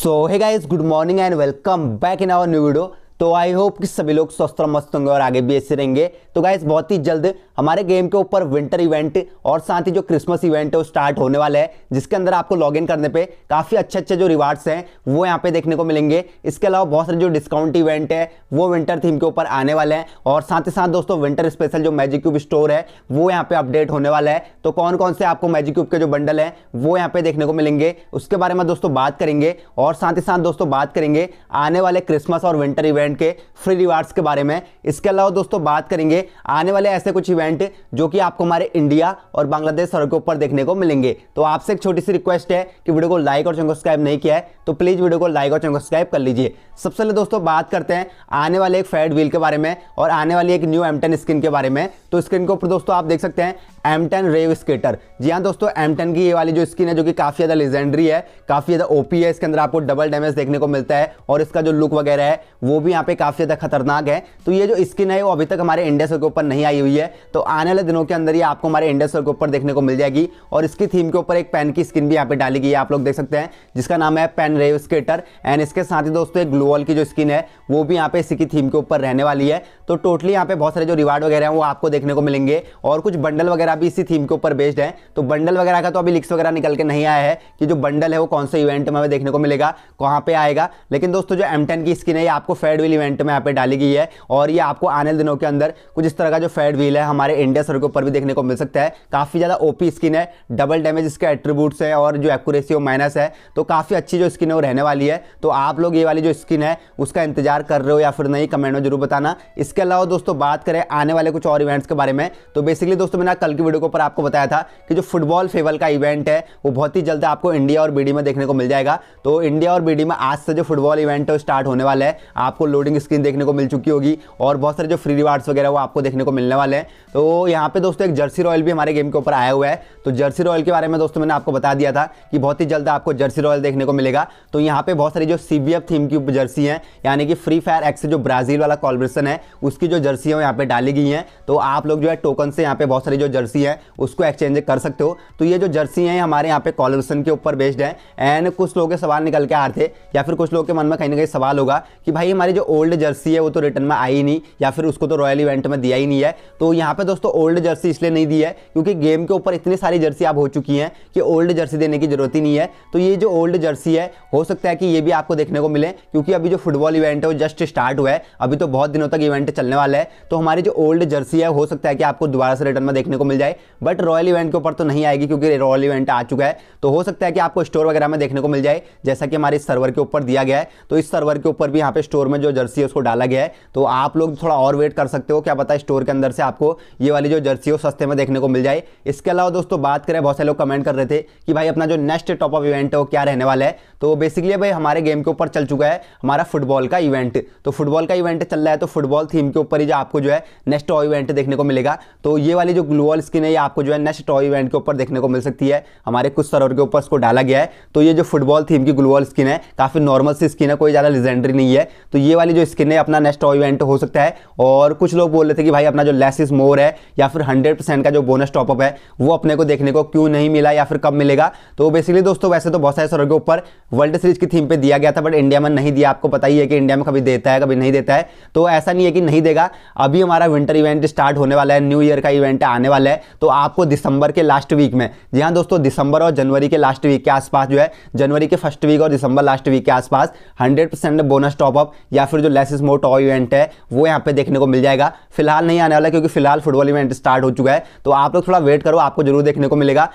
so hey guys good morning and welcome back in our new video तो I hope कि सभी लोग स्वस्थ और मस्त होंगे और आगे भी ऐसे रहेंगे तो गाइज बहुत ही जल्द हमारे गेम के ऊपर विंटर इवेंट और साथ ही जो क्रिसमस इवेंट है वो स्टार्ट होने वाला है जिसके अंदर आपको लॉगिन करने पे काफ़ी अच्छे अच्छे जो रिवार्ड्स हैं वो यहाँ पे देखने को मिलेंगे इसके अलावा बहुत सारे जो डिस्काउंट इवेंट है वो विंटर थीम के ऊपर आने वाले हैं और साथ ही साथ दोस्तों विंटर स्पेशल जो मैजिक क्यूब स्टोर है वो यहाँ पे अपडेट होने वाला है तो कौन कौन से आपको मैजिक क्यूब के जो बंडल हैं वो यहाँ पे देखने को मिलेंगे उसके बारे में दोस्तों बात करेंगे और साथ ही साथ दोस्तों बात करेंगे आने वाले क्रिसमस और विंटर इवेंट इवेंट के फ्री रिवार्ड्स के बारे में इसके अलावा दोस्तों बात करेंगे आने वाले ऐसे कुछ इवेंट जो कि आपको हमारे इंडिया और बांग्लादेश सड़कों पर देखने को मिलेंगे तो आपसे एक छोटी सी रिक्वेस्ट है कि वीडियो को लाइक और चैनल सब्सक्राइब नहीं किया है तो प्लीज़ वीडियो को लाइक और चैनल सब्सक्राइब कर लीजिए सबसे पहले दोस्तों बात करते हैं आने वाले एक फेड व्हील के बारे में और आने वाली एक न्यू एम स्क्रीन के बारे में तो स्क्रीन के ऊपर दोस्तों आप देख सकते हैं एम टेन रेव स्केटर जी हाँ दोस्तों एम टेन की ये वाली जो स्किन है जो कि काफ़ी ज़्यादा लेजेंडरी है काफ़ी ज़्यादा ओपी है इसके अंदर आपको डबल डैमेज देखने को मिलता है और इसका जो लुक वगैरह है वो भी यहाँ पे काफ़ी ज़्यादा खतरनाक है तो ये जो स्किन है वो अभी तक हमारे इंडिया सर के ऊपर नहीं आई हुई है तो आने वाले दिनों के अंदर ही आपको हमारे इंडिया सर के ऊपर देखने को मिल जाएगी और इसकी थीम के ऊपर एक पेन की स्किन भी यहाँ पे डाली गई है आप लोग देख सकते हैं जिसका नाम है पेन रेव स्केटर एंड इसके साथ ही दोस्तों ग्लोअल की जो स्किन है वो भी यहाँ पे इसी थीम के ऊपर रहने वाली है तो टोटली यहाँ पे बहुत सारे जो रिवार्ड वगैरह हैं वो आपको देखने को मिलेंगे और कुछ बंडल वगैरह भी इसी थीम के ऊपर बेस्ड है तो बंडल वगैरह का तो अभी लिक्स वगैरह निकल के नहीं आया है कि जो बंडल है वो कौन से इवेंट में हमें देखने को मिलेगा कहाँ पे आएगा लेकिन दोस्तों जो एम की स्किन है ये आपको फेड फेडविल इवेंट में यहाँ पे डाली गई है और ये आपको आने दिनों के अंदर कुछ इस तरह का जो फेड व्हील है हमारे इंडिया सर के ऊपर भी देखने को मिल सकता है काफ़ी ज़्यादा ओपी स्किन है डबल डैमेज इसके एट्रीब्यूट्स है और जो एक्यूरेसी वो माइनस है तो काफ़ी अच्छी जो स्किन है वो रहने वाली है तो आप लोग ये वाली जो स्किन है उसका इंतजार कर रहे हो या फिर नहीं कमेंट में जरूर बताना इसके अलावा दोस्तों बात करें आने वाले कुछ और इवेंट्स के बारे में तो बेसिकली दोस्तों मैंने कल की वीडियो के ऊपर आपको बताया था कि जो फुटबॉल फेवल का इवेंट है वो बहुत ही जल्द आपको इंडिया और बीडी में देखने को मिल जाएगा तो इंडिया और बीडी में आज से जो फुटबॉल इवेंट है स्टार्ट होने वाला है आपको लोडिंग स्क्रीन देखने को मिल चुकी होगी और बहुत सारे जो फ्री रिवार्ड्स वगैरह वो आपको देखने को मिलने वाले हैं तो यहाँ पे दोस्तों एक जर्सी रॉयल भी हमारे गेम के ऊपर आया हुआ है तो जर्सी रॉयल के बारे में दोस्तों मैंने आपको बता दिया था कि बहुत ही जल्द आपको जर्सी रॉयल देखने को मिलेगा तो यहाँ पे बहुत सारी जो सी थीम की जर्सी है यानी कि फ्री फायर एक्स जो ब्राजील वाला कॉलब्रेशन है उसकी जो जर्सी है वो यहाँ पे डाली गई है तो आप लोग जो है टोकन से यहाँ पे बहुत सारी जो जर्सी है उसको एक्सचेंज कर सकते हो तो ये जो जर्सी है हमारे यहाँ पे कॉलब्रेशन के ऊपर बेस्ड है एंड कुछ लोगों के सवाल निकल के आ रहे थे या फिर कुछ लोगों के मन में कहीं ना कहीं सवाल होगा कि भाई हमारी जो ओल्ड जर्सी है वो तो रिटर्न में आई नहीं या फिर उसको तो रॉयल इवेंट में दिया ही नहीं है तो यहाँ पे दोस्तों ओल्ड जर्सी इसलिए नहीं दी है क्योंकि गेम के ऊपर इतनी सारी जर्सी आप हो चुकी हैं कि ओल्ड जर्सी देने की जरूरत ही नहीं है तो ये जो ओल्ड जर्सी है हो सकता है कि ये भी आपको देखने को मिले क्योंकि अभी जो फुटबॉल इवेंट है वो जस्ट स्टार्ट हुआ है अभी तो बहुत दिनों तक इवेंट चलने वाला है तो हमारी जो ओल्ड जर्सी है हो सकता है कि आपको दोबारा से रिटर्न में देखने को मिल जाए बट रॉयल इवेंट के ऊपर तो नहीं आएगी क्योंकि रॉयल इवेंट आ चुका है तो हो सकता है कि आपको स्टोर वगैरह में देखने को मिल जाए जैसा कि हमारे सर्वर के ऊपर दिया गया है तो इस सर्वर के ऊपर भी यहाँ पे स्टोर में जो जो जर्सी है उसको डाला गया है तो आप लोग थोड़ा और वेट कर सकते हो क्या पता है स्टोर के अंदर से आपको ये वाली जो जर्सी हो सस्ते में देखने को मिल जाए इसके अलावा दोस्तों बात करें बहुत सारे लोग कमेंट कर रहे थे कि भाई अपना जो नेक्स्ट टॉप ऑफ इवेंट है वो क्या रहने वाला है तो बेसिकली भाई हमारे गेम के ऊपर चल चुका है हमारा फुटबॉल का इवेंट तो फुटबॉल का इवेंट चल रहा है तो फुटबॉल थीम के ऊपर ही जो आपको जो है नेक्स्ट टॉप इवेंट देखने को मिलेगा तो ये वाली जो ग्लोअल स्किन है ये आपको जो है नेक्स्ट टॉप इवेंट के ऊपर देखने को मिल सकती है हमारे कुछ सरोवर के ऊपर उसको डाला गया है तो ये जो फुटबॉल थीम की ग्लोअल स्किन है काफ़ी नॉर्मल सी स्किन है कोई ज़्यादा लिजेंडरी नहीं है तो ये वाली जो स्किन है अपना नेक्स्ट इवेंट हो सकता है और कुछ लोग बोल रहे थे कि भाई अपना जो लेस इज मोर है या फिर हंड्रेड परसेंट का जो बोनस टॉपअप है वो अपने को देखने को क्यों नहीं मिला या फिर कब मिलेगा तो बेसिकली दोस्तों वैसे तो बहुत सारे सर्वर के ऊपर वर्ल्ड सीरीज की थीम पर दिया गया था बट इंडिया में नहीं दिया आपको पता ही है कि इंडिया में कभी देता है कभी नहीं देता है तो ऐसा नहीं है कि नहीं देगा अभी हमारा विंटर इवेंट स्टार्ट होने वाला है न्यू ईयर का इवेंट आने वाला है तो आपको दिसंबर के लास्ट वीक में जी हाँ दोस्तों दिसंबर और जनवरी के लास्ट वीक के आसपास जो है जनवरी के फर्स्ट वीक और दिसंबर लास्ट वीक के आसपास हंड्रेड बोनस टॉपअप या फिर जो लेसिस मोट टॉय इवेंट है वो यहाँ पे देखने को मिल जाएगा फिलहाल नहीं आने वाला क्योंकि फिलहाल फुटबॉल इवेंट स्टार्ट हो चुका है तो आप लोग थोड़ा वेट करो आपको जरूर देखने को मिलेगा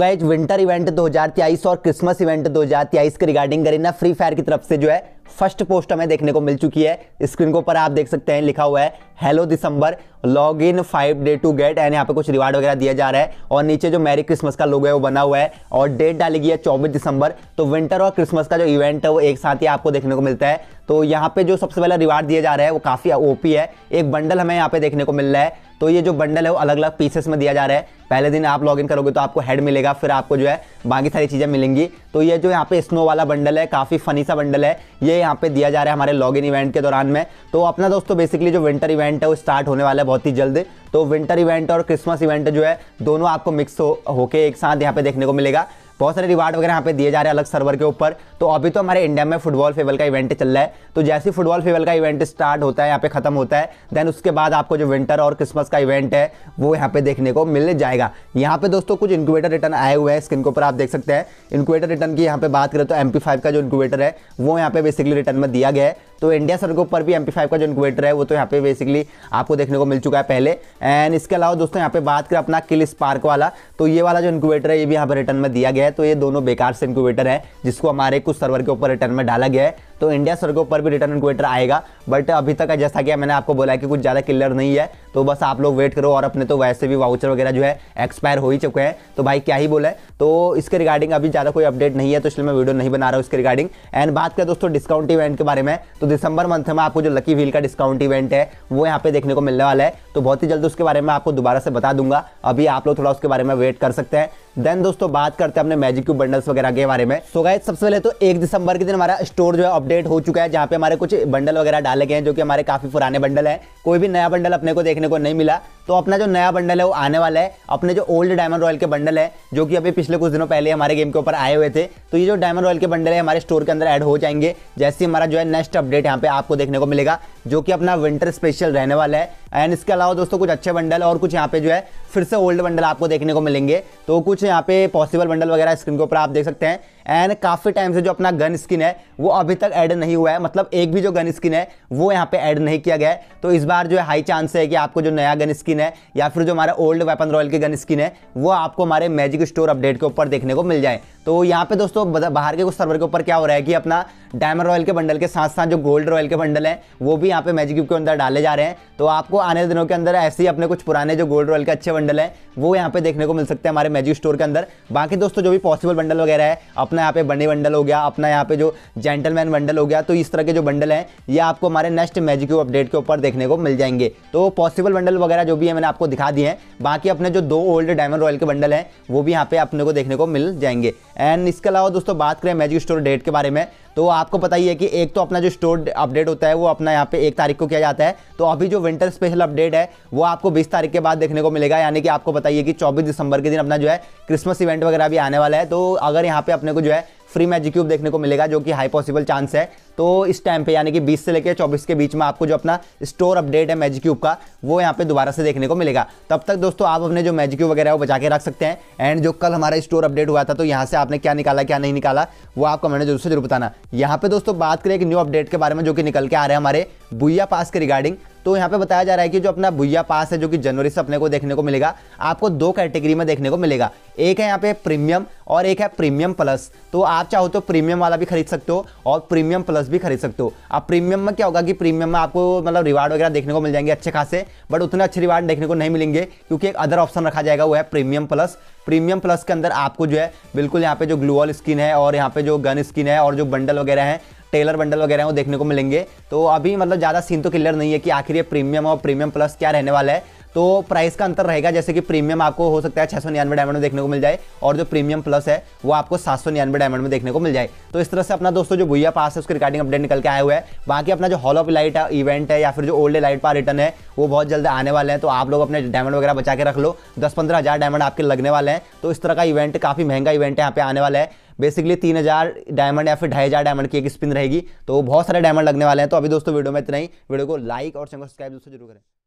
गाइज विंटर इवेंट 2023 और क्रिसमस इवेंट 2023 के रिगार्डिंग गरीना फ्री फायर की तरफ से जो है फर्स्ट पोस्ट हमें देखने को मिल चुकी है स्क्रीन के ऊपर आप देख सकते हैं लिखा हुआ है hello December log in five day to get and यहाँ पे कुछ रिवार्ड वगैरह दिया जा रहा है और नीचे जो मैरी क्रिसमस का लोगो है वो बना हुआ है और डेट डाली गई है चौबीस दिसंबर तो विंटर और क्रिसमस का जो इवेंट है वो एक साथ ही आपको देखने को मिलता है तो यहाँ पे जो सबसे पहला रिवार्ड दिया जा रहा है वो काफ़ी ओपी है एक बंडल हमें यहाँ पे देखने को मिल रहा है तो ये जो बंडल है वो अलग अलग पीसेस में दिया जा रहा है पहले दिन आप इन करोगे तो आपको हेड मिलेगा फिर आपको जो है बाकी सारी चीज़ें मिलेंगी तो ये जो यहाँ पे स्नो वाला बंडल है काफ़ी फनी सा बंडल है ये यहाँ पे दिया जा रहा है हमारे इन इवेंट के दौरान में तो अपना दोस्तों बेसिकली जो विंटर इवेंट है वो स्टार्ट होने वाला है बहुत ही जल्द तो विंटर इवेंट और क्रिसमस इवेंट जो है दोनों आपको मिक्स हो होके एक साथ यहाँ पे देखने को मिलेगा बहुत सारे रिवार्ड वगैरह यहाँ पे दिए जा रहे हैं अलग सर्वर के ऊपर तो अभी तो हमारे इंडिया में फुटबॉल फेवल का इवेंट चल रहा है तो जैसे ही फुटबॉल फेवल का इवेंट स्टार्ट होता है यहाँ पे खत्म होता है देन उसके बाद आपको जो विंटर और क्रिसमस का इवेंट है वो यहाँ पे देखने को मिल जाएगा यहाँ पे दोस्तों कुछ इंक्यूबेटर रिटर्न आए हुए हैं स्क्रीन के ऊपर आप देख सकते हैं इंक्यूबेटर रिटर्न की यहाँ पे बात करें तो एम का जो इंक्यूबेटर है वो यहाँ पे बेसिकली रिटर्न में दिया गया है तो इंडिया सर के ऊपर भी एम का जो इंक्यूबेटर है वो तो यहाँ पे बेसिकली आपको देखने को मिल चुका है पहले एंड इसके अलावा दोस्तों यहाँ पे बात करें अपना किल स्पार्क वाला तो ये वाला जो इंक्यूबेटर है ये भी यहाँ पे रिटर्न में दिया गया है तो ये दोनों बेकार से इंक्यूबेटर है जिसको हमारे कुछ सर्वर के ऊपर रिटर्न में डाला गया है तो इंडिया के ऊपर भी रिटर्न इन्क्वेटर आएगा बट अभी तक जैसा कि मैंने आपको बोला कि कुछ ज़्यादा क्लियर नहीं है तो बस आप लोग वेट करो और अपने तो वैसे भी वाउचर वगैरह जो है एक्सपायर हो ही चुके हैं तो भाई क्या ही बोला तो इसके रिगार्डिंग अभी ज़्यादा कोई अपडेट नहीं है तो इसलिए मैं वीडियो नहीं बना रहा हूँ इसके रिगार्डिंग एंड बात करें दोस्तों डिस्काउंट इवेंट के बारे में तो दिसंबर मंथ में आपको जो लकी व्हील का डिस्काउंट इवेंट है वो यहाँ पे देखने को मिलने वाला है तो बहुत ही जल्द उसके बारे में आपको दोबारा से बता दूंगा अभी आप लोग थोड़ा उसके बारे में वेट कर सकते हैं देन दोस्तों बात करते हैं अपने मैजिक क्यू बंडल्स वगैरह के बारे में सो गाय सबसे पहले तो एक दिसंबर के दिन हमारा स्टोर जो है अपडेट हो चुका है जहाँ पे हमारे कुछ बंडल वगैरह डाले गए हैं जो कि हमारे काफ़ी पुराने बंडल हैं कोई भी नया बंडल अपने को देखने को नहीं मिला तो अपना जो नया बंडल है वो आने वाला है अपने जो ओल्ड डायमंड रॉयल के बंडल है जो कि अभी पिछले कुछ दिनों पहले हमारे गेम के ऊपर आए हुए थे तो ये जो डायमंड रॉयल के बंडल है हमारे स्टोर के अंदर ऐड हो जाएंगे जैसे हमारा जो है नेक्स्ट अपडेट यहाँ पे आपको देखने को मिलेगा जो कि अपना विंटर स्पेशल रहने वाला है एंड इसके अलावा दोस्तों कुछ अच्छे बंडल और कुछ यहाँ पे जो है फिर से ओल्ड बंडल आपको देखने को मिलेंगे तो कुछ यहाँ पे पॉसिबल बंडल वगैरह स्क्रीन के ऊपर आप देख सकते हैं एंड काफ़ी टाइम से जो अपना गन स्किन है वो अभी तक ऐड नहीं हुआ है मतलब एक भी जो गन स्किन है वो यहाँ पे ऐड नहीं किया गया है तो इस बार जो है हाई चांस है कि आपको जो नया गन स्किन स्किन है या फिर जो हमारा ओल्ड वेपन रॉयल की गन स्किन है वो आपको हमारे मैजिक स्टोर अपडेट के ऊपर देखने को मिल जाए तो यहाँ पे दोस्तों बाहर के कुछ सर्वर के ऊपर क्या हो रहा है कि अपना डायमंड रॉयल के बंडल के साथ साथ जो गोल्ड रॉयल के बंडल है वो भी यहाँ पे मैजिक क्यूब के अंदर डाले जा रहे हैं तो आपको आने दिनों के अंदर ऐसे ही अपने कुछ पुराने जो गोल्ड रॉयल के अच्छे बंडल है वो यहाँ पे देखने को मिल सकते हैं हमारे मैजिक स्टोर के अंदर बाकी दोस्तों जो भी पॉसिबल बंडल वगैरह है अपना यहाँ पे बनी बंडल हो गया अपना यहाँ पे जो जेंटलमैन बंडल हो गया तो इस तरह के जो बंडल है ये आपको हमारे नेक्स्ट मैजिक क्यूब अपडेट के ऊपर देखने को मिल जाएंगे तो पॉसिबल बंडल वगैरह जो भी है मैंने आपको दिखा दिए हैं बाकी अपने जो दो ओल्ड डायमंड रॉयल के बंडल हैं वो भी यहाँ पे अपने को देखने को मिल जाएंगे एंड इसके अलावा दोस्तों बात करें मैजिक स्टोर डेट के बारे में तो आपको पता ही है कि एक तो अपना जो स्टोर अपडेट होता है वो अपना यहाँ पे एक तारीख को किया जाता है तो अभी जो विंटर स्पेशल अपडेट है वो आपको 20 तारीख के बाद देखने को मिलेगा यानी कि आपको बताइए कि 24 दिसंबर के दिन अपना जो है क्रिसमस इवेंट वगैरह भी आने वाला है तो अगर यहाँ पे अपने को जो है फ्री मैजिक क्यूब देखने को मिलेगा जो कि हाई पॉसिबल चांस है तो इस टाइम पे यानी कि 20 से लेकर 24 के बीच में आपको जो अपना स्टोर अपडेट है मैजिक क्यूब का वो यहाँ पे दोबारा से देखने को मिलेगा तब तक दोस्तों आप अपने जो मैजिक क्यूब वगैरह वो बचा के रख सकते हैं एंड जो कल हमारा स्टोर अपडेट हुआ था तो यहाँ से आपने क्या निकाला क्या नहीं निकाला वो आपको मैंने जरूर से जरूर बताना यहाँ पे दोस्तों बात करें एक न्यू अपडेट के बारे में जो कि निकल के आ रहे हैं हमारे बुया पास के रिगार्डिंग तो यहाँ पे बताया जा रहा है कि जो अपना भुया पास है जो कि जनवरी से अपने को देखने को मिलेगा आपको दो कैटेगरी में देखने को मिलेगा एक है यहाँ पे प्रीमियम और एक है प्रीमियम प्लस तो आप चाहो तो प्रीमियम वाला भी खरीद सकते हो और प्रीमियम प्लस भी खरीद सकते हो अब प्रीमियम में क्या होगा कि प्रीमियम में आपको मतलब रिवार्ड वगैरह देखने को मिल जाएंगे अच्छे खासे बट उतने अच्छे रिवार्ड देखने को नहीं मिलेंगे क्योंकि एक अदर ऑप्शन रखा जाएगा वो है प्रीमियम प्लस प्रीमियम प्लस के अंदर आपको जो है बिल्कुल यहाँ पे जो ग्लूअल स्किन है और यहाँ पे जो गन स्किन है और जो बंडल वगैरह है टेलर बंडल वगैरह वो देखने को मिलेंगे तो अभी मतलब ज़्यादा सीन तो क्लियर नहीं है कि आखिर ये प्रीमियम और प्रीमियम प्लस क्या रहने वाला है तो प्राइस का अंतर रहेगा जैसे कि प्रीमियम आपको हो सकता है छः सौ निन्यानवे डायमंड में देखने को मिल जाए और जो प्रीमियम प्लस है वो आपको सात सौ निन्यानवे डायमंड में देखने को मिल जाए तो इस तरह से अपना दोस्तों जो भुया पास है उसके रिगार्डिंग अपडेट निकल के आया हुआ है बाकी अपना जो हॉल ऑफ लाइट इवेंट है या फिर जो ओल्ड लाइट पार रिटर्न है वो बहुत जल्द आने वाले हैं तो आप लोग अपने डायमंड वगैरह बचा के रख लो दस पंद्रह हज़ार डायमंड आपके लगने वाले हैं तो इस तरह का इवेंट काफ़ी महंगा इवेंट यहाँ पे आने वाला है बेसिकली तीन हज़ार डायमंड या फिर ढाई हज़ार डायमंड की एक स्पिन रहेगी तो बहुत सारे डायमंड लगने वाले हैं तो अभी दोस्तों वीडियो में इतना ही वीडियो को लाइक और सब्सक्राइब दोस्तों जरूर करें